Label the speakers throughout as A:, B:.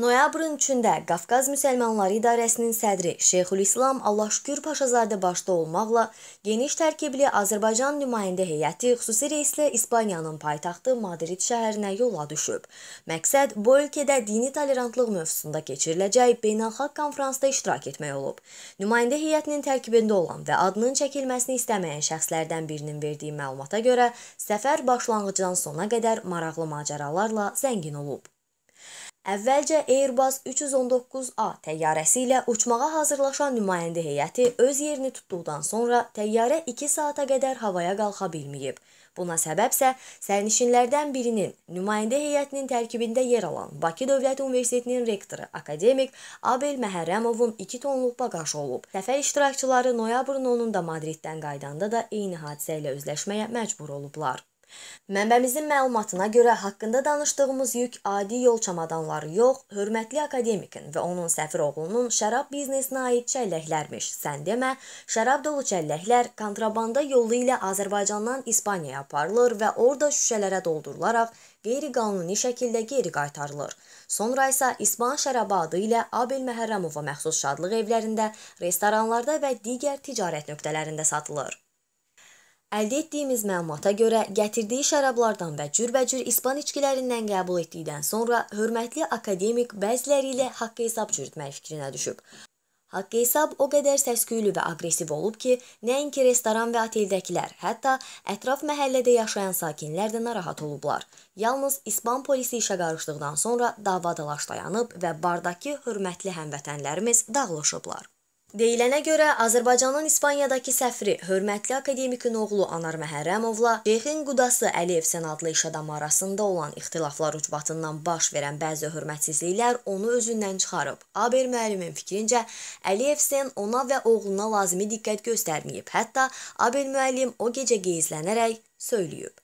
A: Noyabrın 3-də Qafqaz Müsəlmanları İdarəsinin sədri Şeyxülislam Allahşükür Paşazadə başda olmaqla geniş tərkibli Azərbaycan nümayəndə heyəti xüsusi reyslə İspaniyanın paytaxtı Madrid şəhərinə yola düşüb. Məqsəd bu ölkədə dini tolerantlıq mövzusunda keçiriləcək beynəlxalq konfransda iştirak etmək olub. Nümayəndə heyətinin tərkibində olan və adının çəkilməsini istəməyən şəxslərdən birinin verdiyi məlumata görə səfər başlanğıcdan sona qədər maraqlı macəralarla zəngin olub. Əvvəlcə Airbus 319A təyyarəsi ilə uçmağa hazırlaşan nümayəndə heyəti öz yerini tutduqdan sonra təyyarə 2 saata qədər havaya qalxa bilməyib. Buna səbəbsə sərnişinlərdən birinin nümayəndə heyətinin tərkibində yer alan Bakı Dövlət Universitetinin rektoru akademik Abel Məhərrəmovun 2 tonluq baqaj olub. Səfər iştirakçıları noyabrın 10-unda Madriddən qaydanda da eyni hadisə ilə üzləşməyə məcbur olublar. Mənbəmizin məlumatına görə haqqında danışdığımız yük adi yol çamadanları yox, hörmətli akademikin və onun səfir oğlunun şərab biznesinə aid çəlləklərmiş. Sən demə, şərab dolu çəlləklər kontrabanda yolu ilə Azərbaycandan İspaniyaya aparılır və orada şüşələrə doldurularaq qeyri-qanuni şəkildə geri qaytarılır. Sonra isə İspan şərabı adı ilə Abel Məhərrəmova məxsus şadlıq evlərində, restoranlarda və digər ticarət nöqtələrində satılır. Əldə etdiyimiz məlumata görə gətirdiyi şərablardan və cürbəcür ispan içkilərindən qəbul etdikdən sonra hörmətli akademik bəziləri ilə haqq hesab çürütmək fikrinə düşüb. Haqq hesab o qədər səsküylü və aqressiv olub ki, nəinki restoran və oteldəkilər, hətta ətraf məhəllədə yaşayan sakinlər də narahat olublar. Yalnız İspan polisi işə qarışdıqdan sonra davadaş dayanıb və bardakı hörmətli həmvətənlərimiz dağılışıblar. Deyilənə görə Azərbaycanın İspaniyadakı səfiri hörmətli akademikin oğlu Anar Məhərrəmovla Şeyxin qudası Əliyev sən adlı iş adamı arasında olan ixtilaflar ucbatından baş verən bəzi hörmətsizliklər onu özündən çıxarıb. Aber müəllimin fikrincə Əliyev sən ona və oğluna lazımi diqqət göstərməyib. Hətta Aber müəllim o gecə geyizlənərək söyləyib.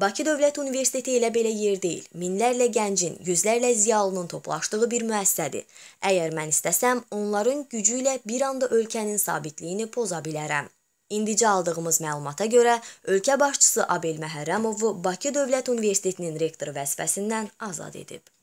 A: Bakı Dövlət Universiteti elə belə yer deyil. Minlərlə gəncin, yüzlərlə ziyalının toplaşdığı bir müəssisədir. Əgər mən istəsəm, onların gücü ilə bir anda ölkənin sabitliyini poza bilərəm. İndicə aldığımız məlumata görə, ölkə başçısı Abel Məhərrəmovu Bakı Dövlət Universitetinin rektoru vəzifəsindən azad edib.